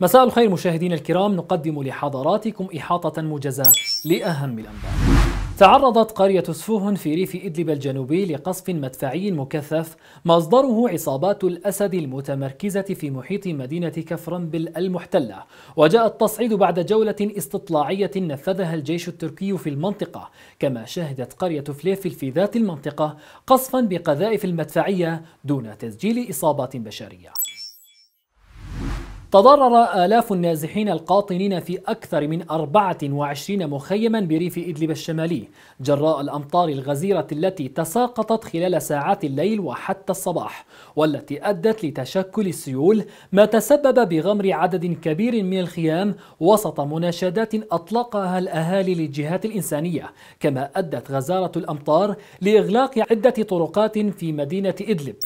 مساء الخير مشاهدينا الكرام نقدم لحضراتكم إحاطة موجزة لأهم الأنباء تعرضت قرية سفوهن في ريف إدلب الجنوبي لقصف مدفعي مكثف مصدره عصابات الأسد المتمركزة في محيط مدينة كفرنبل المحتلة وجاء التصعيد بعد جولة استطلاعية نفذها الجيش التركي في المنطقة كما شهدت قرية فليفل في ذات المنطقة قصفا بقذائف المدفعية دون تسجيل إصابات بشرية تضرر آلاف النازحين القاطنين في أكثر من 24 مخيما بريف إدلب الشمالي جراء الأمطار الغزيرة التي تساقطت خلال ساعات الليل وحتى الصباح والتي أدت لتشكل السيول ما تسبب بغمر عدد كبير من الخيام وسط مناشدات أطلقها الأهالي للجهات الإنسانية كما أدت غزارة الأمطار لإغلاق عدة طرقات في مدينة إدلب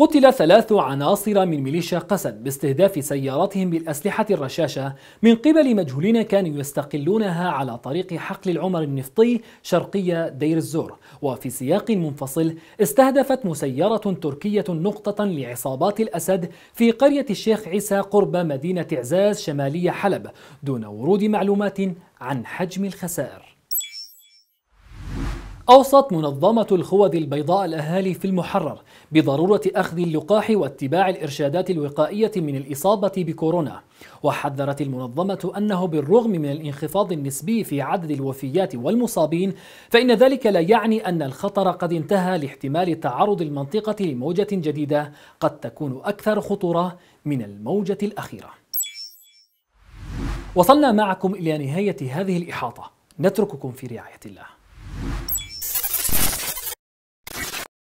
قتل ثلاث عناصر من ميليشيا قسد باستهداف سياراتهم بالأسلحة الرشاشة من قبل مجهولين كانوا يستقلونها على طريق حقل العمر النفطي شرقي دير الزور وفي سياق منفصل استهدفت مسيرة تركية نقطة لعصابات الأسد في قرية الشيخ عيسى قرب مدينة عزاز شمالية حلب دون ورود معلومات عن حجم الخسائر أوصت منظمة الخوذ البيضاء الأهالي في المحرر بضرورة أخذ اللقاح واتباع الإرشادات الوقائية من الإصابة بكورونا وحذرت المنظمة أنه بالرغم من الانخفاض النسبي في عدد الوفيات والمصابين فإن ذلك لا يعني أن الخطر قد انتهى لاحتمال تعرض المنطقة لموجة جديدة قد تكون أكثر خطورة من الموجة الأخيرة وصلنا معكم إلى نهاية هذه الإحاطة نترككم في رعاية الله